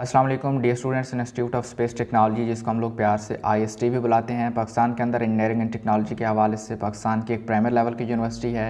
अस्सलाम वालेकुम dear students institute of space technology जिसको हम लोग प्यार से आईएसटी भी बुलाते हैं पाकिस्तान के अंदर इंजीनियरिंग एंड टेक्नोलॉजी के हवाले से पाकिस्तान की एक प्राइमरी लेवल की यूनिवर्सिटी है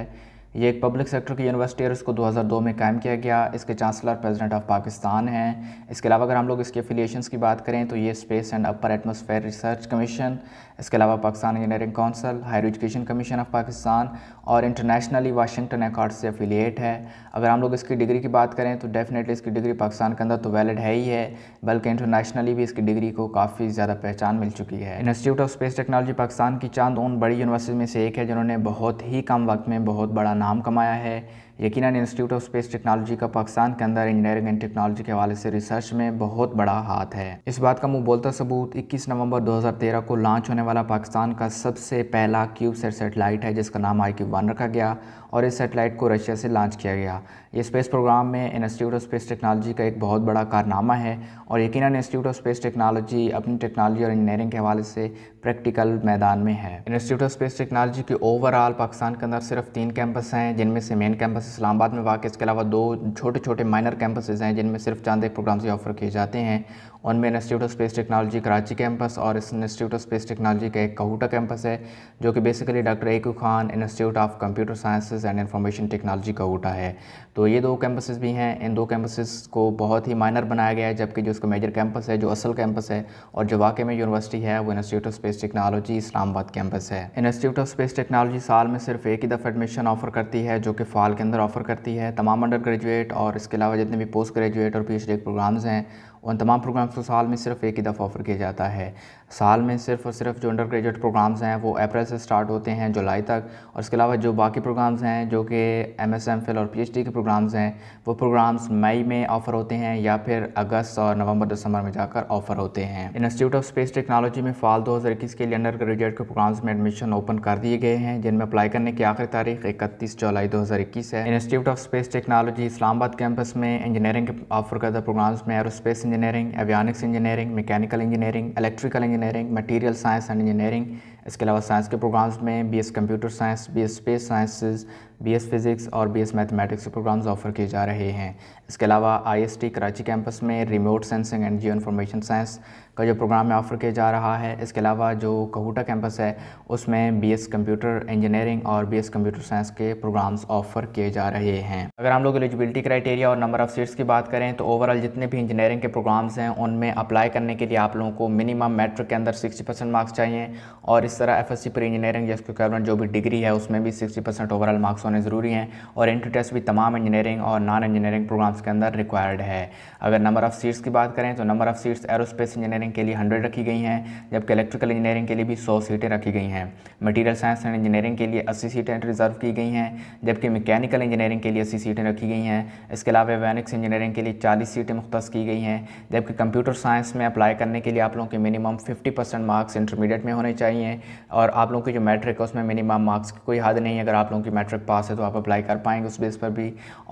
ये एक पब्लिक सेक्टर की यूनिवर्सिटी है इसको 2002 में कायम किया गया इसके चांसलर प्रेसिडेंट ऑफ पाकिस्तान हैं इसके अलावा अगर हम लोग इसके एफिलियशन की बात करें तो ये space and upper atmosphere research commission इसके अलावा Pakistan engineering council higher education commission of Pakistan और इंटरनेशनली वाशिंगटन अकॉर्ड से अफिलिएट है अगर हम लोग इसकी डिग्री की बात करें तो डेफिनेटली इसकी डिग्री पाकिस्तान के अंदर तो वैलिड है ही है बल्कि इंटरनेशनली भी इसकी डिग्री को काफ़ी ज़्यादा पहचान मिल चुकी है institute of space technology Pakistan की चांद उन बड़ी यूनिवर्सिटी में से एक है जिन्होंने बहुत ही कम वक्त में बहुत बड़ा नाम कमाया है यकीन इंस्टीट्यूट ऑफ स्पेस टेक्नोलॉजी का पाकिस्तान के अंदर इंजीनियरिंग एंड टेक्नोलॉजी के हवाले से रिसर्च में बहुत बड़ा हाथ है इस बात का मुंह बोलता सबूत 21 नवंबर 2013 को लॉन्च होने वाला पाकिस्तान का सबसे पहला क्यूबसेट सेटेलाइट है जिसका नाम आई क्यूब वन रखा गया और इस सेटेलाइट को रशिया से लॉन्च किया गया ये स्पेस प्रोग्राम में इंस्टीट्यूट ऑफ स्पेस टेक्नोलॉजी का एक बहुत बड़ा कारनामा है और यकीन इंस्टीट्यूट ऑफ स्पेस टेक्नोलॉजी अपनी टेक्नोलॉजी और इंजीनियरिंग के हवाले से प्रैक्टिकल मैदान में है इंस्टीट्यूट ऑफ स्पेस टेक्नोलॉजी के ओवरऑल पाकिस्तान के अंदर सिर्फ तीन कैंपस हैं जिनमें से मेन कैंपस इस्लामाबाद में वाक़ इसके अलावा दो छोटे छोटे माइनर कैंपसेज हैं जिनमें सिर्फ चांद एक प्रोग्राम्स ही ऑफर किए जाते हैं उनमें institute of space technology Karachi campus और इस इंस्टीट्यूट ऑफ स्पेस टेक्नोलॉजी का एक कहूटा कैंपस है जो कि basically doctor A Khan institute of computer sciences and information technology Kahuta है तो ये दो कैंपसेज भी हैं इन दो कैंपसेज को बहुत ही माइनर बनाया गया है जबकि जो उसका मेजर कैंपस है जो असल कैंपस है और जो वाकई में यूनिवर्सिटी है वो institute of space technology Islamabad campus है इंस्टीट्यूट ऑफ स्पेस टेक्नोलॉजी साल में सिर्फ एक ही दफ़ा एडमिशन ऑफर करती है जो कि फॉल के अंदर अंदर ऑफ़र करती है तमाम अंडर ग्रेजुएट और इसके अलावा जितने भी पोस्ट ग्रेजुएट और पी एच प्रोग्राम्स हैं उन तमाम प्रोग्राम्स को साल में सिर्फ एक ही दफ़ा ऑफ़र किया जाता है साल में सिर्फ और सिर्फ जो अंडर ग्रेजुएट प्रोग्राम्स हैं वो अप्रैल से स्टार्ट होते हैं जुलाई तक और इसके अलावा जो बाकी प्रोग्राम्स हैं जो कि एम एस एम फिल और पी एच डी के प्रोग्राम्स हैं वो प्रोग्राम्स मई में ऑफ़र होते हैं या फिर अगस्त और नवंबर दिसंबर में जाकर ऑफ़र होते हैं इंस्टीट्यूट ऑफ स्पेस टेक्नोलॉजी में फाल दो हज़ार इक्कीस के लिए अंडर ग्रेजुएट के प्रोग्राम्स में एडमिशन ओपन कर दिए गए हैं जिनमें अप्लाई करने की आखिरी तारीख इकतीस जुलाई दो हज़ार इक्कीस है institute of space technology Islamabad campus में इंजीनियरिंग के ऑफर करदा प्रोग्राम्स में aerospace engineer engineering avionics engineering mechanical engineering electrical engineering material science and engineering इसके अलावा साइंस के प्रोग्राम्स में B S computer science B S space sciences B S physics और B S mathematics के programs offer किए जा रहे हैं इसके अलावा I S T Karachi campus में remote sensing and geo information science का जो प्रोग्राम है ऑफ़र किया जा रहा है इसके अलावा जो कहूटा कैंपस है उसमें बीएस कंप्यूटर इंजीनियरिंग और बीएस कंप्यूटर साइंस के प्रोग्राम्स ऑफ़र किए जा रहे हैं अगर हम लोग एलिजिबिलिटी क्राइटेरिया और नंबर ऑफ़ सीट्स की बात करें तो ओवरऑल जितने भी इंजीनियरिंग के प्रोग्राम्स हैं उनमें अप्लाई करने के लिए आप लोगों को मिनिमम मेट्रिक के अंदर सिक्सटी परसेंट मार्क्स चाहिए और इस तरह एफ एस सी पर इंजीनियरिंग या इसके जो भी डिग्री है उसमें भी सिक्सटी परसेंट ओवरऑल मार्क्स होने ज़रूरी हैं और एंट्री टेस्ट भी तमाम इंजीनियरिंग और नॉन इंजीनियरिंग प्रोग्राम्स के अंदर रिक्वायर्ड है अगर नंबर ऑफ़ सीट्स की बात करें तो number of seats aerospace engineering engineering के लिए हंड्रेड रखी गई हैं जबकि इलेक्ट्रिकल इंजीनियरिंग के लिए भी सौ सीटें रखी गई हैं मटीरियल साइंस एंड इंजीनियरिंग के लिए अस्सी सीटें रिजर्व की गई हैं जबकि मैकेनिकल इंजीनियरिंग के लिए अस्सी सीटें रखी गई हैं इसके अलावा वैनिक्स इंजीनियरिंग के लिए चालीस सीटें मुख्त की गई हैं जबकि कंप्यूटर साइंस में अप्लाई करने के लिए आप लोगों के minimum fifty percent marks intermediate में होने चाहिए और आप लोगों की जो मैट्रिक है उसमें मिनिमम मार्क्स की कोई हद नहीं है अगर आप लोगों की मैट्रिक पास है तो आप अप्लाई कर पाएंगे उस बेस पर भी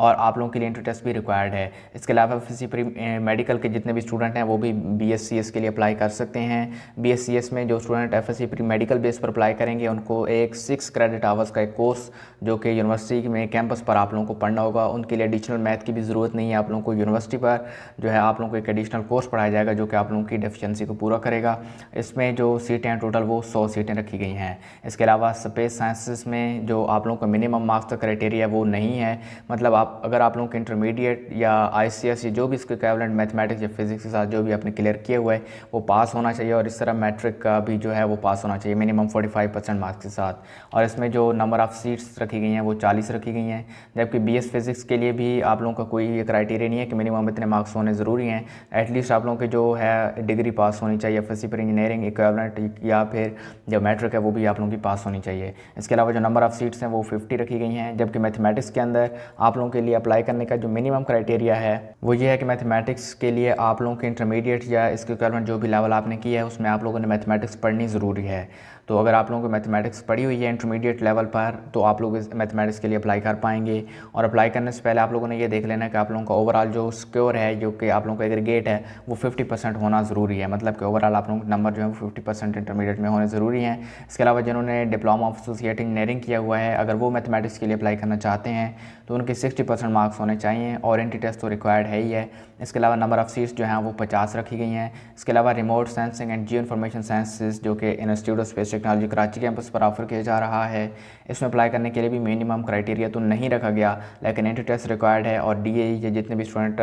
और आप लोगों के लिए इंटर टेस्ट भी रिक्वायर्ड है इसके अलावा किसी मेडिकल eh, के जितने भी स्टूडेंट हैं वो भी बी एस सी एस के लिए लिए अप्लाई कर सकते हैं बी में जो student S pre medical base पर अप्लाई करेंगे उनको एक सिक्स क्रेडिट आवर्स का एक कोर्स जो कि यूनिवर्सिटी में कैंपस पर आप लोगों को पढ़ना होगा उनके लिए एडिशनल मैथ की भी ज़रूरत नहीं है आप लोगों को यूनिवर्सिटी पर जो है आप लोगों को एक एडिशनल कोर्स पढ़ाया जाएगा जो कि आप लोगों की डेफिशेंसी को पूरा करेगा इसमें जो सीटें हैं टोटल वो सौ सीटें रखी गई हैं इसके अलावा स्पेस साइंसिस में जो आप लोगों का मिनिमम मार्क्स का क्राइटेरिया वो नहीं है मतलब आप अगर आप लोगों के इंटरमीडिएट या आई या जो भी इसके कैबलेंट मैथमेटिक्स या फिजिक्स के साथ जो भी आपने क्लियर किए हुए हैं वो पास होना चाहिए और इस तरह मैट्रिक का भी जो है वो पास होना चाहिए मिनिमम 45 परसेंट मार्क्स के साथ और इसमें जो नंबर ऑफ़ सीट्स रखी गई हैं वो 40 रखी गई हैं जबकि बी एस फिज़िक्स के लिए भी आप लोगों का कोई क्राइटेरिया नहीं है कि मिनिमम इतने मार्क्स होने ज़रूरी हैं एटलीस्ट आप लोगों के जो है डिग्री पास होनी चाहिए फिजिकल पर इंजीनियरिंग इक्वलेंट या फिर जो मैट्रिक है वो भी आप लोगों की पास होनी चाहिए इसके अलावा जो नंबर ऑफ़ सीट्स हैं वो फिफ्टी रखी गई हैं जबकि मैथमेटिक्स के अंदर आप लोगों के लिए अप्लाई करने का जो मिनिमम क्राइटेरिया है वो ये है कि मैथमेटिक्स के लिए आप लोगों के इंटरमीडिएट या इसके स्टूडेंट जो भी लेवल आपने किया है उसमें आप लोगों ने मैथमेटिक्स पढ़नी ज़रूरी है तो अगर आप लोगों को मैथमेटिक्स पढ़ी हुई है इंटरमीडिएट लेवल पर तो आप लोग इस मैथमेटिक्स के लिए अप्लाई कर पाएंगे और अप्लाई करने से पहले आप लोगों ने ये देख लेना कि आप लोगों का ओवरऑल जो स्क्योर है जो कि आप लोगों का एग्रीगेट है वो फिफ्टी परसेंट होना ज़रूरी है मतलब कि ओवरऑल आप लोगों के नंबर जो है वो फिफ्टी परसेंट इंटरमीडिएट में होने ज़रूरी हैं इसके अलावा जिन्होंने डिप्लोमा ऑफ एसोसिएट इंजीनियरिंग किया हुआ है अगर वो मैथमेटिक्स के लिए अप्लाई करना चाहते हैं तो उनके सिक्सटी परसेंट मार्क्स होने चाहिए और एंटी टेस्ट तो रिक्वायर्ड है ही है इसके अलावा नंबर ऑफ़ सीट्स जो हैं वो पचास रखी गई हैं इसके अलावा remote sensing and geo information sciences जो कि institute of space technology Karachi campus पर ऑफर किया जा रहा है इसमें अप्लाई करने के लिए भी मिनिमम क्राइटेरिया तो नहीं रखा गया लेकिन एंट्री टेस्ट रिक्वायर्ड है और डी या e जितने भी स्टूडेंट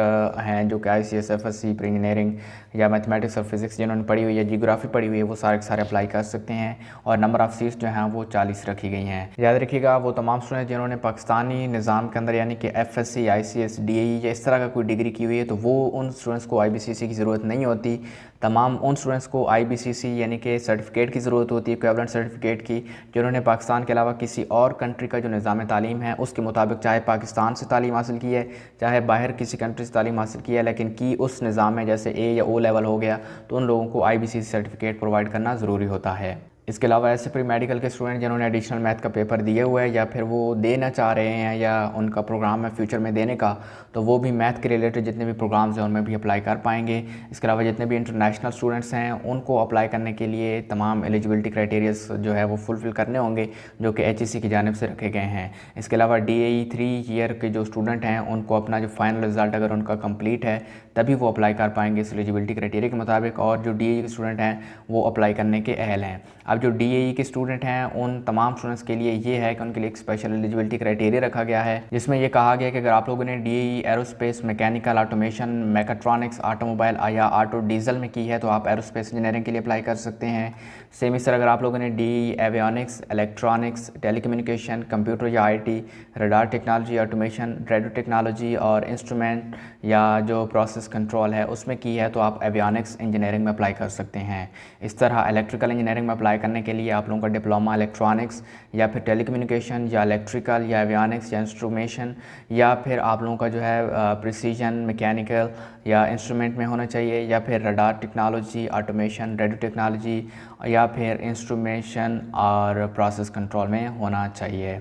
हैं जो कि I C S F S C pre engineering या मैथमेटिक्स और फिजिक्स जिन्होंने पढ़ी हुई है जियोग्राफी पढ़ी हुई है वो सारे सारे अप्लाई कर सकते हैं और नंबर ऑफ़ सीट्स जो हैं वो चालीस रखी गई हैं याद रखिएगा वो तमाम स्टूडेंट जिन्होंने पाकिस्तानी निज़ाम के अंदर यानी कि F S C I C S D A या इस तरह का कोई डिग्री की हुई है तो वो उन स्टूडेंट्स को आई बी सी सी की ज़रूरत नहीं होती तमाम उन स्टूडेंट्स को आई बी सी सी यानी कि सर्टिफिकेट की ज़रूरत होती है इक्वेबलेंट सर्टिफिकेट की जिन्होंने पाकिस्तान के अलावा किसी और कंट्री का जो निज़ाम तालीम है उसके मुताबिक चाहे पाकिस्तान से तालीम हासिल की है चाहे बाहर किसी कंट्री से तालीम हासिल की है लेकिन की उस निज़ाम में जैसे ए या ओ लेवल हो गया तो उन लोगों को I B C certificate provide करना ज़रूरी होता है इसके अलावा ऐसे प्री मेडिकल के स्टूडेंट जिन्होंने एडिशनल मैथ का पेपर दिए हुए हैं या फिर वो देना चाह रहे हैं या उनका प्रोग्राम है फ्यूचर में देने का तो वो भी मैथ के रिलेटेड जितने भी प्रोग्राम्स हैं उनमें भी अप्लाई कर पाएंगे इसके अलावा जितने भी इंटरनेशनल स्टूडेंट्स हैं उनको अप्लाई करने के लिए तमाम एलिजिबिलिटी क्राइटेरियाज जो है वो फुलफ़िल करने होंगे जो कि एच e की जानब से रखे गए हैं इसके अलावा डी ए थ्री ईयर के जो स्टूडेंट हैं उनको अपना जो फाइनल रिजल्ट अगर उनका कम्प्लीट है तभी वो अप्लाई कर पाएंगे इस एलिजिबिलिटी क्राइटेरिया के मुताबिक और जो डी ए e के स्टूडेंट हैं वो अप्लाई करने के अहल हैं अब जो डी e के स्टूडेंट हैं उन तमाम स्टूडेंट्स के लिए ये है कि उनके लिए एक स्पेशल एलिजिबिलिटी क्राइटेरिया रखा गया है जिसमें यह कहा गया कि अगर आप लोगों ने D aerospace mechanical automation mechatronics automobile या ऑटो डीजल में की है तो आप एरोस्पेस इंजीनियरिंग के लिए अप्लाई कर सकते हैं सेम इस तरह अगर आप लोगों ने D avionics electronics telecommunication computer या T radar technology automation radio technology और इंस्ट्रूमेंट या जो प्रोसेस कंट्रोल है उसमें की है तो आप एवियनिक्स इंजीनियरिंग में अप्लाई कर सकते हैं इस तरह इलेक्ट्रिकल इंजीनियरिंग में अप्लाई अप्लाई करने के लिए आप लोगों का डिप्लोमा इलेक्ट्रॉनिक्स या फिर टेलीकम्युनिकेशन या इलेक्ट्रिकल या एवियानिक्स या इंस्ट्रूमेशन या फिर आप लोगों का जो है प्रिसीजन मैकेनिकल या इंस्ट्रूमेंट में होना चाहिए या फिर radar technology automation radio technology या फिर इंस्ट्रूमेशन और प्रोसेस कंट्रोल में होना चाहिए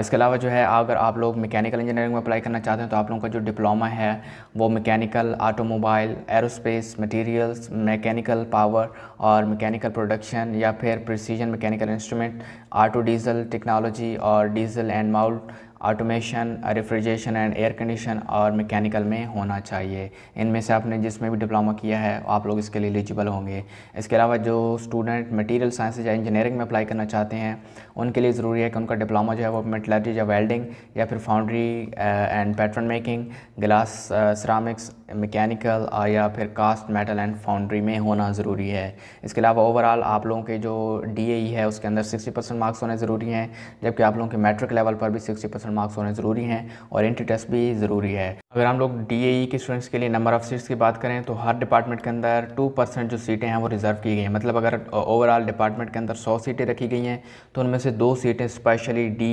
इसके अलावा जो है अगर आप लोग मैकेनिकल इंजीनियरिंग में अप्लाई करना चाहते हैं तो आप लोगों का जो डिप्लोमा है वो mechanical automobile aerospace materials mechanical power और मैकेनिकल प्रोडक्शन या फिर precision mechanical instrument auto diesel technology और diesel and mould automation refrigeration and air condition और मैकेनिकल में होना चाहिए इनमें से आपने जिसमें भी डिप्लोमा किया है आप लोग इसके लिए एलिजिबल होंगे इसके अलावा जो स्टूडेंट मटेरियल साइंस या इंजीनियरिंग में अप्लाई करना चाहते हैं उनके लिए ज़रूरी है कि उनका डिप्लोमा जो है वो मेटलर्जी या वेल्डिंग या फिर foundry and pattern making glass ceramics mechanical या फिर कास्ट मेटल एंड फाउंड्री में होना ज़रूरी है इसके अलावा ओवरऑल आप लोगों के जो डी e है उसके अंदर सिक्सटी परसेंट मार्क्स होने ज़रूरी हैं जबकि आप लोगों के मेट्रिक लेवल पर भी सिक्सटी परसेंट मार्क्स होने ज़रूरी हैं और इंट्री टेस्ट भी ज़रूरी है अगर हम लोग डी के स्टूडेंट्स के लिए नंबर ऑफ़ सीट्स की बात करें तो हर डिपार्टमेंट के अंदर टू परसेंट जो सीटें हैं वो रिज़र्व की गई हैं मतलब अगर ओवरऑल डिपार्टमेंट के अंदर सौ सीटें रखी गई हैं तो उनमें से दो सीटें स्पेशली डी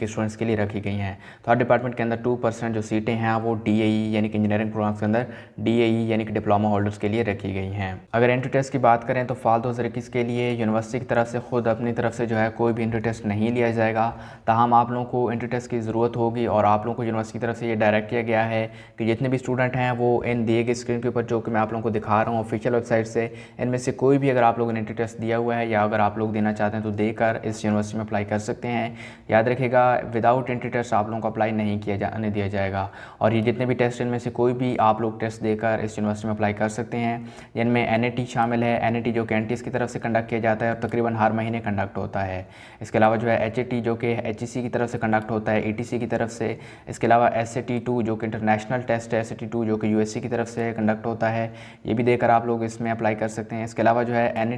के स्टूडेंट्स के लिए रखी गई हैं तो हर डिपार्टमेंट के अंदर टू परसेंट जो सीटें हैं वो डी e यानी कि इंजीनियरिंग प्रोग्राम्स के अंदर डी e यानी कि डिप्लोमा होल्डर्स के लिए रखी गई हैं अगर एंट्री टेस्ट की बात करें तो फाल दो के लिए यूनिवर्सिटी की तरफ से खुद अपनी तरफ से जो है कोई भी एंट्री टेस्ट नहीं लिया जाएगा तहम आप लोगों को एंट्री टेस्ट की ज़रूरत होगी और आप लोगों को यूनिवर्सिटी की तरफ से ये डायरेक्ट किया गया है है कि जितने भी स्टूडेंट हैं वो इन दिए गए स्क्रीन के ऊपर जो कि मैं आप लोगों को दिखा रहा हूँ ऑफिशियल वेबसाइट से इनमें से कोई भी अगर आप लोगों ने एंट्री टेस्ट दिया हुआ है या अगर आप लोग देना चाहते हैं तो देकर इस यूनिवर्सिटी में अप्लाई कर सकते हैं याद रखेगा विदाउट एंट्री टेस्ट आप लोगों को अप्लाई नहीं किया जाने दिया जाएगा और ये जितने भी टेस्ट इनमें से कोई भी आप लोग टेस्ट देकर इस यूनिवर्सिटी में अप्लाई कर सकते हैं जिनमें एन शामिल है एन जो कि एन की तरफ से कंडक्ट किया जाता है और तकरीबन हर महीने कंडक्ट होता है इसके अलावा जो है एच जो कि एच e की तरफ से कंडक्ट होता है ए e की तरफ से इसके अलावा एस टू जो कि इंटरनेशनल नेशनल टेस्ट है सिटी टू जो कि यू की तरफ से कंडक्ट होता है ये भी देकर आप लोग इसमें अप्लाई कर सकते हैं इसके अलावा जो है एन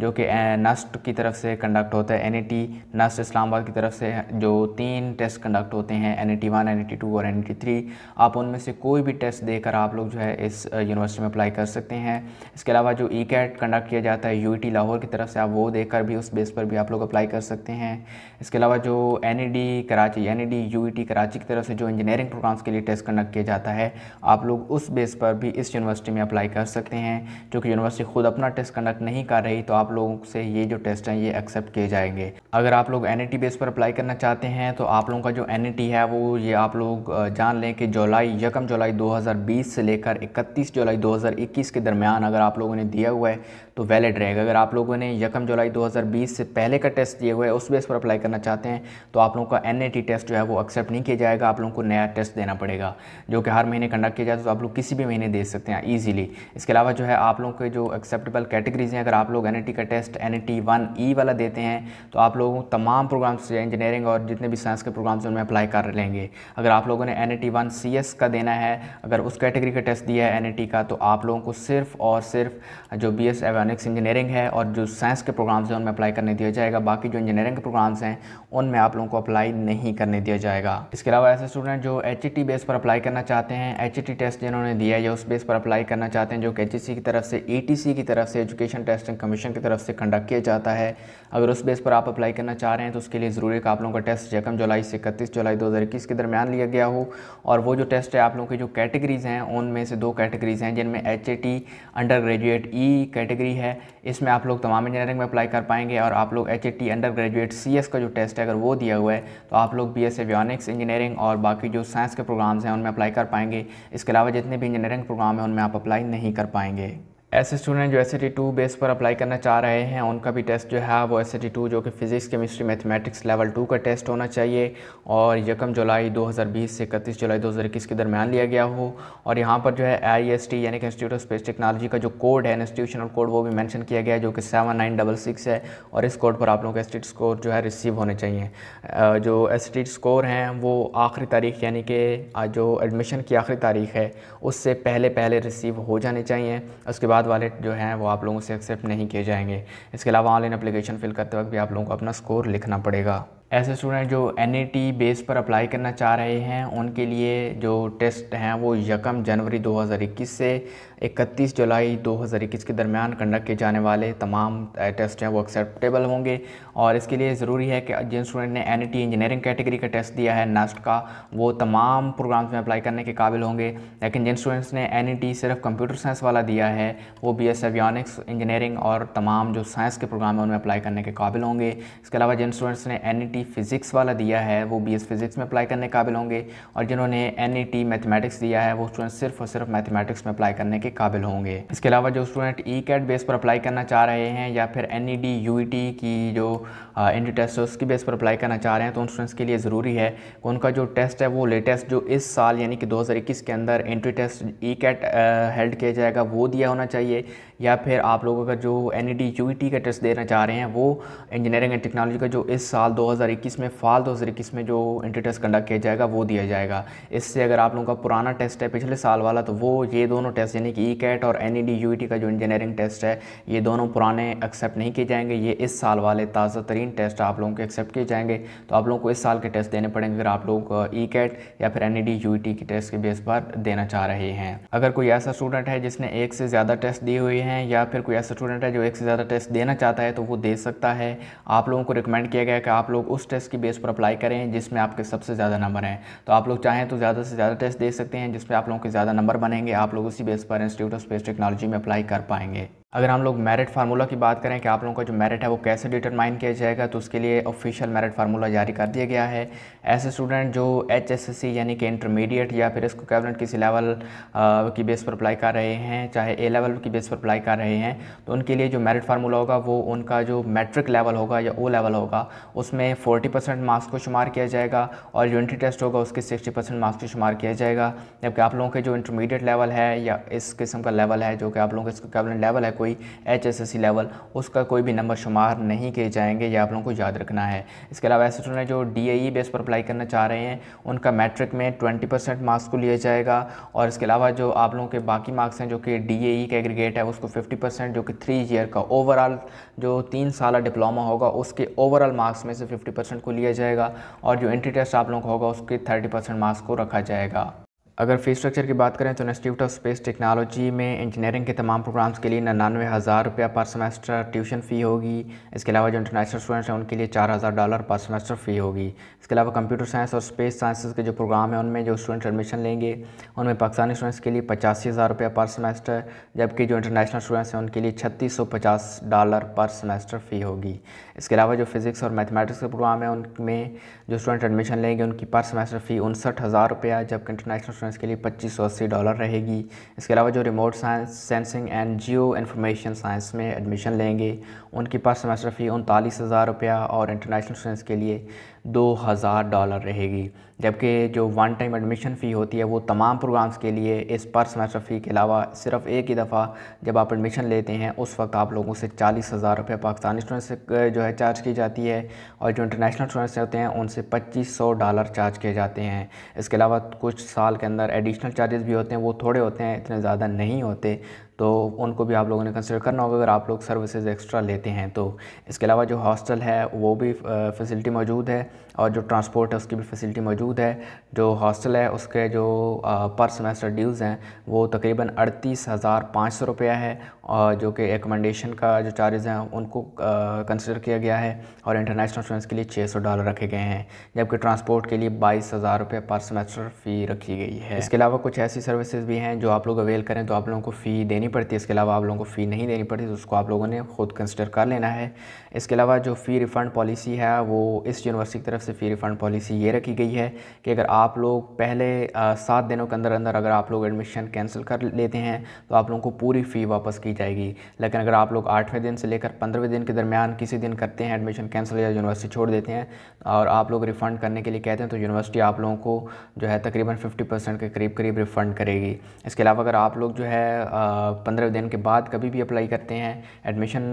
जो कि नस्ट की तरफ से कंडक्ट होता है एन नस्ट इस्लामाबाद की तरफ से जो तीन टेस्ट कंडक्ट होते हैं N E one N E two और एन ई थ्री आप उनमें से कोई भी टेस्ट देकर आप लोग जो है इस यूनिवर्सिटी में अप्लाई कर सकते हैं इसके अलावा जो ई कैट कंडक्ट किया जाता है यू e लाहौर की तरफ से आप वो देकर भी उस बेस पर भी आप लोग अप्लाई कर सकते हैं इसके अलावा जो N Karachi N E e Karachi की तरफ से जो इंजीनियरिंग प्रोग्राम्स के लिए टेस्ट रख किया जाता है आप लोग उस बेस पर भी इस यूनिवर्सिटी में अप्लाई कर सकते हैं क्योंकि यूनिवर्सिटी खुद अपना टेस्ट कंडक्ट नहीं कर रही तो आप लोगों से ये जो टेस्ट हैं ये एक्सेप्ट किए जाएंगे अगर आप लोग एन e बेस पर अप्लाई करना चाहते हैं तो आप लोगों का जो एन e है वो ये आप लोग जान लें कि जुलाई यकम जुलाई दो से लेकर इकतीस जुलाई दो के दरमियान अगर आप लोगों ने दिया हुआ है तो वैलिड रहेगा अगर आप लोगों ने यकम जुलाई 2020 से पहले का टेस्ट दिया हुआ है उस बेस पर अप्लाई करना चाहते हैं तो आप लोगों का एन टेस्ट जो है वो एक्सेप्ट नहीं किया जाएगा आप लोगों को नया टेस्ट देना पड़ेगा जो कि हर महीने कंडक्ट किया जाए तो आप लोग किसी भी महीने दे सकते हैं ईजिली इसके अलावा जो है आप लोगों के जो एक्सेप्टेबल कैटेगरीज हैं अगर आप लोग एन का टेस्ट एन वन ई वाला देते हैं तो आप लोगों तमाम प्रोग्राम्स इंजीनियरिंग और जितने भी साइंस के प्रोग्राम्स हैं उनमें अप्लाई कर लेंगे अगर आप लोगों ने एन वन सी एस का देना है अगर उस कैटेगरी का टेस्ट दिया है एन का तो आप लोगों को सिर्फ और सिर्फ जो बी एस इलेक्ट्रॉनिक्स इंजीनियरिंग है और जो साइंस के प्रोग्राम्स हैं उनमें अप्लाई करने दिया जाएगा बाकी जो इंजीनियरिंग के प्रोग्राम्स हैं उनमें आप लोगों को अप्लाई नहीं करने दिया जाएगा इसके अलावा ऐसे स्टूडेंट जो एच बेस e पर अप्लाई करना चाहते हैं एच टेस्ट e जिन्होंने दिया है उस बेस पर अप्लाई करना चाहते हैं जो कि एच e की तरफ से ए की तरफ से एजुकेशन टेस्टिंग कमीशन की तरफ से कंडक्ट किया जाता है अगर उस बेस पर आप अप्लाई करना चाह रहे हैं तो उसके लिए ज़रूरी है आप लोगों का टेस्ट यकम जुलाई से इकतीस जुलाई दो के दरमियान लिया गया हो और वो जो टेस्ट है आप लोगों की जो कैटेगरीज़ हैं उनमें से दो कैटेगरीज़ हैं जिनमें H under graduate E category है इसमें आप लोग तमाम इंजीनियरिंग में अप्लाई कर पाएंगे और आप लोग H A T under graduate C S का जो टेस्ट है अगर वो दिया हुआ है तो आप लोग बी एस एवियॉनिक्स इंजीनियरिंग और बाकी जो साइंस के प्रोग्राम्स हैं उनमें अप्लाई कर पाएंगे इसके अलावा जितने भी इंजीनियरिंग प्रोग्राम हैं उनमें आप अप्लाई नहीं कर पाएंगे ऐसे स्टूडेंट जो एस सी टू बेस पर अप्लाई करना चाह रहे हैं उनका भी टेस्ट जो है हाँ, वो एस सी टू जो कि physics chemistry mathematics level two का टेस्ट होना चाहिए और यकम जुलाई 2020 से इकतीस जुलाई 2021 के दरमियान लिया गया हो और यहाँ पर जो है आई एस टी यानी कि इंस्टीट्यूट ऑफ स्पेस टेक्नोलॉजी का जो कोड है इंस्टीट्यूशनल कोड वो भी मैंशन किया गया है जो कि सेवन नाइन डबल सिक्स है और इस कोड पर आप लोगों के एस स्कोर जो है रिसीव होने चाहिए जो एस स्कोर हैं वो आखिरी तारीख यानी कि जो एडमिशन की आखिरी तारीख है उससे पहले पहले रिसीव हो जाने चाहिए उसके बाद बाद वाले जो हैं वो आप लोगों से एक्सेप्ट नहीं किए जाएंगे इसके अलावा ऑनलाइन अप्लीकेशन फिल करते वक्त भी आप लोगों को अपना स्कोर लिखना पड़ेगा ऐसे स्टूडेंट जो एन बेस पर अप्लाई करना चाह रहे हैं उनके लिए जो टेस्ट हैं वो यकम जनवरी 2021 से इकतीस जुलाई 2021 के दरमियान कंडक्ट किए जाने वाले तमाम टेस्ट हैं वो एक्सेप्टेबल होंगे और इसके लिए ज़रूरी है कि जिन स्टूडेंट ने एन इंजीनियरिंग कैटेगरी का टेस्ट दिया है नेस्ट का वो तमाम प्रोग्राम्स में अप्लाई करने के काबिल होंगे लेकिन जिन स्टूडेंट्स ने एन e सिर्फ कंप्यूटर साइंस वाला दिया है वो बी एस इंजीनियरिंग और तमाम जो साइंस के प्रोग्राम हैं उनमें अप्लाई करने के काबिल होंगे इसके अलावा जिन स्टूडेंट्स ने एन फिज़िक्स e वाला दिया है वो बी फिज़िक्स में अप्लाई करने के काबिल होंगे और जिन्होंने एन मैथमेटिक्स e दिया है वो स्टूडेंट्स सिर्फ और सिर्फ मैथमेटिक्स में अप्लाई करने के के काबिल होंगे इसके अलावा जो स्टूडेंट ई कैट बेस पर अप्लाई करना चाह रहे हैं या फिर N E D U E T की जो डी टेस्ट है उसकी बेस पर अप्लाई करना चाह रहे हैं तो उन स्टूडेंट्स के लिए ज़रूरी है कि उनका जो टेस्ट है वो लेटेस्ट जो इस साल यानी कि इक्कीस के अंदर entry test ECAT held किया जाएगा वो दिया होना चाहिए या फिर आप लोग अगर जो N E D U E T का टेस्ट देना चाह रहे हैं वो इंजीनियरिंग एंड टेक्नोलॉजी का जो इस साल 2021 में फाल 2021 में जो एंट्री टेस्ट कंडक्ट किया जाएगा वो दिया जाएगा इससे अगर आप लोगों का पुराना टेस्ट है पिछले साल वाला तो वो ये दोनों टेस्ट यानी कि ई e कैट और एन ई e e का जो इंजीनियरिंग टेस्ट है ये दोनों पुराने एक्सेप्ट नहीं किए जाएंगे ये इस साल वाले ताज़ा तरीन टेस्ट आप लोगों के एक्सेप्ट किए जाएंगे तो आप लोगों को इस साल के टेस्ट देने पड़ेंगे अगर आप लोग ई कैट या फिर एन ई के टेस्ट के बेस पर देना चाह रहे हैं अगर कोई ऐसा स्टूडेंट है जिसने एक से ज़्यादा टेस्ट दिए हुए हैं या फिर कोई ऐसा स्टूडेंट है जो एक से ज़्यादा टेस्ट देना चाहता है तो वो दे सकता है आप लोगों को रिकमेंड किया गया कि आप लोग उस टेस्ट की बेस पर अप्लाई करें जिसमें आपके सबसे ज़्यादा नंबर हैं तो आप लोग चाहें तो ज़्यादा से ज़्यादा टेस्ट दे सकते हैं जिसमें आप लोगों के ज़्यादा नंबर बनेंगे आप लोग उसी बेस पर इंस्टीट्यूट ऑफ स्पेस टेक्नोलॉजी में अप्लाई कर पाएंगे अगर हम लोग मेरिट फार्मूला की बात करें कि आप लोगों का जो मेरिट है वो कैसे डिटरमाइन किया जाएगा तो उसके लिए ऑफिशियल मेरिट फार्मूला जारी कर दिया गया है ऐसे स्टूडेंट जो एच एस एस सी यानी कि इंटरमीडिएट या फिर इसको कैबिनेट किसी लेवल की बेस पर अप्लाई कर रहे हैं चाहे ए लेवल की बेस पर अप्लाई कर रहे हैं तो उनके लिए जो मेरिट फार्मूला होगा वो उनका जो मेट्रिक लेवल होगा या ओ लेवल होगा उसमें फोर्टी परसेंट मार्क्स को शुमार किया जाएगा और यूनिटी टेस्ट होगा उसके सिक्सटी परसेंट मार्क्स को शुमार किया जाएगा जबकि आप लोगों के जो इंटरमीडिएट लेवल है या इस किस्म का लेवल है जो कि आप लोगों के इसको कैबिनेट लेवल है कोई कोई H S S C level उसका कोई भी नंबर शुमार नहीं किए जाएंगे ये आप लोगों को याद रखना है इसके अलावा ऐसे स्टूडेंट जो डी ए e बेस पर अप्लाई करना चाह रहे हैं उनका मैट्रिक में ट्वेंटी परसेंट मार्क्स को लिया जाएगा और इसके अलावा जो आप लोगों के बाकी मार्क्स हैं जो कि डी ए का एग्रीगेट है उसको फिफ्टी परसेंट जो कि थ्री ईयर का ओवरऑल जो तीन साल डिप्लोमा होगा उसके ओवरऑल मार्क्स में से फिफ्टी परसेंट को लिया जाएगा और जो एंट्री टेस्ट आप लोगों का होगा उसके थर्टी परसेंट मार्क्स को रखा जाएगा अगर फीस स्ट्रक्चर की बात करें तो इंस्टीट्यूट ऑफ स्पेस टेक्नोलॉजी में इंजीनियरिंग के तमाम प्रोग्राम्स के लिए निन्यानवे हज़ार रुपया पर सेमेस्टर ट्यूशन फ़ी होगी इसके अलावा जो इंटरनेशनल स्टूडेंट्स हैं उनके लिए चार हज़ार डॉलर पर सेमेस्टर फ़ी होगी इसके अलावा कंप्यूटर साइंस और स्पेस साइंसेज के जो प्रोग्राम हैं उनमें जो स्टूडेंट्स एडमिशन लेंगे उनमें पाकिस्तानी स्टूडेंट्स के लिए पचासी हज़ार रुपया पर सेमेस्टर जबकि जो इंटरनेशनल स्टूडेंट्स हैं उनके लिए छत्तीस सौ पचास डॉलर पर सेमेस्टर फ़ी होगी इसके अलावा जो फिज़िक्स और मैथमेटिक्स के प्रोग्राम हैं उनमें जो स्टूडेंट एडमिशन लेंगे उनकी पर सेमेस्टर फ़ी उनसठ हज़ार रुपया जबकि इंटरनेशनल कस्टमर्स के लिए पच्चीस सौ अस्सी डॉलर रहेगी इसके अलावा जो remote science sensing and geo information science में एडमिशन लेंगे उनके पास सेमेस्टर फ़ी उनतालीस हज़ार रुपया और इंटरनेशनल स्टूडेंट्स के लिए दो हज़ार डॉलर रहेगी जबकि जो वन टाइम एडमिशन फ़ी होती है वो तमाम प्रोग्राम्स के लिए इस पर सेमेस्टर फ़ी के अलावा सिर्फ एक ही दफ़ा जब आप एडमिशन लेते हैं उस वक्त आप लोगों से चालीस हज़ार रुपये पाकिस्तानी स्टूडेंट्स जो है चार्ज की जाती है और जो इंटरनेशनल स्टूडेंट्स होते हैं उनसे पच्चीस सौ डॉलर चार्ज किए जाते हैं इसके अलावा कुछ साल के अंदर एडिशनल चार्जेस भी होते हैं वो थोड़े होते हैं इतने ज़्यादा नहीं होते तो उनको भी आप लोगों ने कंसिडर करना होगा अगर आप लोग सर्विसेज एक्स्ट्रा लेते हैं तो इसके अलावा जो हॉस्टल है वो भी फैसिलिटी मौजूद है और जो ट्रांसपोर्ट है उसकी भी फैसिलिटी मौजूद है जो हॉस्टल है उसके जो पर सेमेस्टर ड्यूज़ हैं वो तकरीबन अड़तीस हज़ार पाँच सौ रुपया है और जो कि एकमेंडेशन का जो चार्जेज़ हैं उनको कंसिडर किया गया है और इंटरनेशनल स्टूडेंट्स के लिए छः सौ डॉलर रखे गए हैं जबकि ट्रांसपोर्ट के लिए बाईस हज़ार रुपये पर सेमेस्टर फ़ी रखी गई है इसके अलावा कुछ ऐसी सर्विसेज भी हैं जो आप लोग अवेल करें तो आप लोगों को फ़ी देनी पड़ती है इसके अलावा आप लोगों को फ़ी नहीं देनी पड़ती तो उसको आप लोगों ने खुद कंसिडर कर लेना है इसके अलावा जो फ़ी रिफ़ंड पॉलिसी है वो इस यूनिवर्सिटी की तरफ से फ़ी रिफ़ंड पॉलिसी ये रखी गई है कि अगर आप लोग पहले सात दिनों के अंदर अंदर अगर आप लोग एडमिशन कैंसिल कर लेते हैं तो आप लोगों को पूरी फ़ी वापस की जाएगी लेकिन अगर आप लोग आठवें दिन से लेकर पंद्रहवें दिन के दरमियान किसी दिन करते हैं एडमिशन कैंसिल या यूनिवर्सिटी छोड़ देते हैं और आप लोग रिफ़ंड करने के लिए कहते हैं तो यूनिवर्सिटी आप लोगों को जो है तकरीबन फिफ्टी परसेंट के करीब करीब रिफ़ंड करेगी इसके अलावा अगर आप लोग जो है पंद्रह दिन के बाद कभी भी अप्लाई करते हैं एडमिशन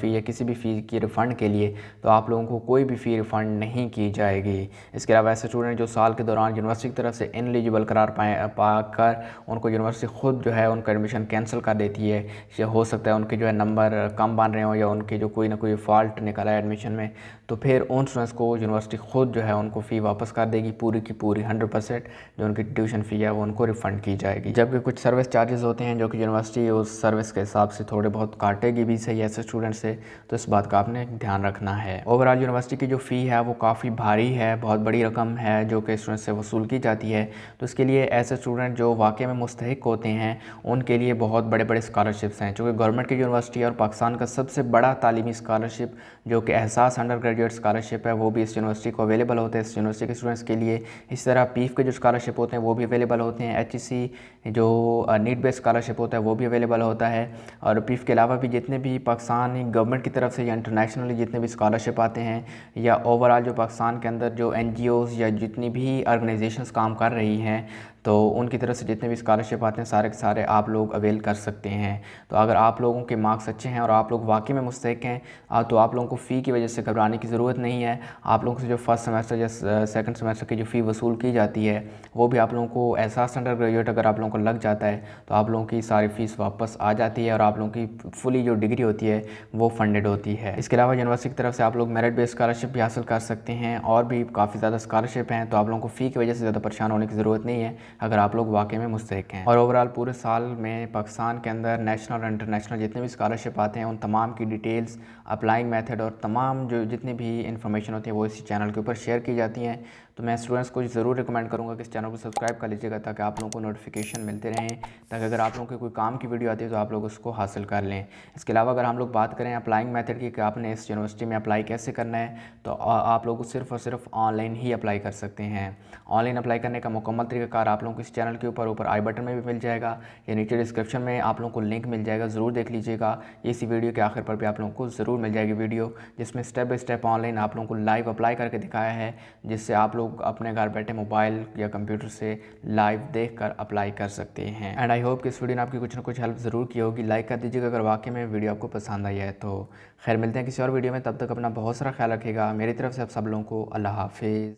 फ़ी या किसी भी फ़ी की रिफ़ंड के लिए तो आप लोगों को कोई भी फ़ी रिफ़ंड नहीं की जाएगी इसके अलावा ऐसे स्टूडेंट जो साल के दौरान यूनिवर्सिटी की तरफ से इनलिजिबल करार पाए पाकर उनको यूनिवर्सिटी ख़ुद जो है उनका एडमिशन कैंसिल कर देती है या हो सकता है उनके जो है नंबर कम बन रहे हों या उनके जो कोई ना कोई फॉल्ट निकला है एडमिशन में तो फिर उन स्टूडेंट्स को यूनिवर्सिटी खुद जो है उनको फ़ी वापस कर देगी पूरी की पूरी हंड्रेड परसेंट जो उनकी ट्यूशन फ़ी है वो उनको रिफ़ंड की जाएगी जबकि कुछ सर्विस चार्जेस होते हैं जो कि यूनिवर्सिटी उस सर्विस के हिसाब से थोड़े बहुत काटेगी भी सही ऐसे स्टूडेंट से तो इस बात का आपने ध्यान रखना है ओवरऑल यूनिवर्सिटी की जो फ़ी है वो काफ़ी भारी है बहुत बड़ी रकम है जो कि स्टूडेंट से वसूल की जाती है तो इसके लिए ऐसे स्टूडेंट जो वाकई में मुस्तक होते हैं उनके लिए बहुत बड़े बड़े स्कॉलरशिप्स हैं हैं जो कि गवर्नमेंट की यूनिवर्सिटी है और पाकिस्तान का सबसे बड़ा तालीमी स्कॉलरशिप जो कि एहसास अंडर ग्रेजुएट स्कॉलरशिप है वो भी इस यूनिवर्सिटी को अवेलेबल होते हैं इस यूनिवर्सिटी के स्टूडेंट्स के लिए इस तरह पीफ के जो स्कॉलरशिप होते हैं वो भी अवेलेबल होते हैं एच e जो नीट बेस्ड स्कॉलरशिप होता है वो भी अवेलेबल होता है और पीफ के अलावा भी जितने भी पाकिस्तानी गवर्नमेंट की तरफ से या इंटरनेशनली जितने भी स्कॉलरशिप आते हैं या ओवरऑल जो पाकिस्तान के अंदर जो एन या जितनी भी ऑर्गेनाइजेशन काम कर रही हैं तो उनकी तरफ से जितने भी स्कॉलरशिप आते हैं सारे के सारे आप लोग अवेल कर सकते हैं तो अगर आप लोगों के मार्क्स अच्छे हैं और आप लोग वाकई में मुस्तक हैं तो आप लोगों को फ़ी की वजह से घबराने की ज़रूरत नहीं है आप लोगों से जो फर्स्ट सेमेस्टर या सेकंड सेमेस्टर की जो फ़ी वसूल की जाती है वो भी आप लोगों को एहसास अंडर ग्रेजुएट अगर आप लोगों को लग जाता है तो आप लोगों की सारी फ़ीस वापस आ जाती है और आप लोगों की फुली जो डिग्री होती है वो फंडेड होती है इसके अलावा यूनिवर्सिटी की तरफ से आप लोग मेरिट बेस्ड स्कॉलरशिप भी हासिल कर सकते हैं और भी काफ़ी ज़्यादा स्कॉलरशिप हैं तो आप लोगों को फ़ी की वजह से ज़्यादा परेशान होने की ज़रूरत नहीं है अगर आप लोग वाकई में मुस्तक हैं और ओवरऑल पूरे साल में पाकिस्तान के अंदर नेशनल और इंटरनेशनल जितने भी स्कॉलरशिप आते हैं उन तमाम की डिटेल्स अप्लाइंग मैथड और तमाम जो जितनी भी इंफॉर्मेशन होती है वो इसी चैनल के ऊपर शेयर की जाती हैं तो मैं स्टूडेंट्स को ज़रूर रिकमेंड करूँगा कि इस चैनल को सब्सक्राइब कर लीजिएगा ताकि आप लोगों को नोटिफिकेशन मिलते रहें ताकि अगर आप लोगों के कोई काम की वीडियो आती है तो आप लोग उसको हासिल कर लें इसके अलावा अगर हम लोग बात करें अप्लाइंग मैथड की कि आपने इस यूनिवर्सिटी में अप्लाई कैसे करना है तो आप लोग सिर्फ और सिर्फ ऑनलाइन ही अप्लाई कर सकते हैं ऑनलाइन अप्लाई करने का मुकम्मल तरीकाकार आप लोगों को इस चैनल के ऊपर ऊपर आई बटन में भी मिल जाएगा या नीचे डिस्क्रिप्शन में आप लोगों को लिंक मिल जाएगा ज़रूर देख लीजिएगा इसी वीडियो के आखिर पर भी आप लोगों को ज़रूर मिल जाएगी वीडियो जिसमें स्टेप बाई स्टेप ऑनलाइन आप लोगों को लाइव अप्लाई करके दिखाया है जिससे आप लोग लोग अपने घर बैठे मोबाइल या कंप्यूटर से लाइव देख कर अप्लाई कर सकते हैं एंड आई होप कि इस वीडियो ने आपकी कुछ ना कुछ हेल्प ज़रूर की होगी लाइक कर दीजिएगा अगर वाकई में वीडियो आपको पसंद आई है तो खैर मिलते हैं किसी और वीडियो में तब तक अपना बहुत सारा ख्याल रखेगा मेरी तरफ से आप सब लोगों को अल्लाह हाफिज़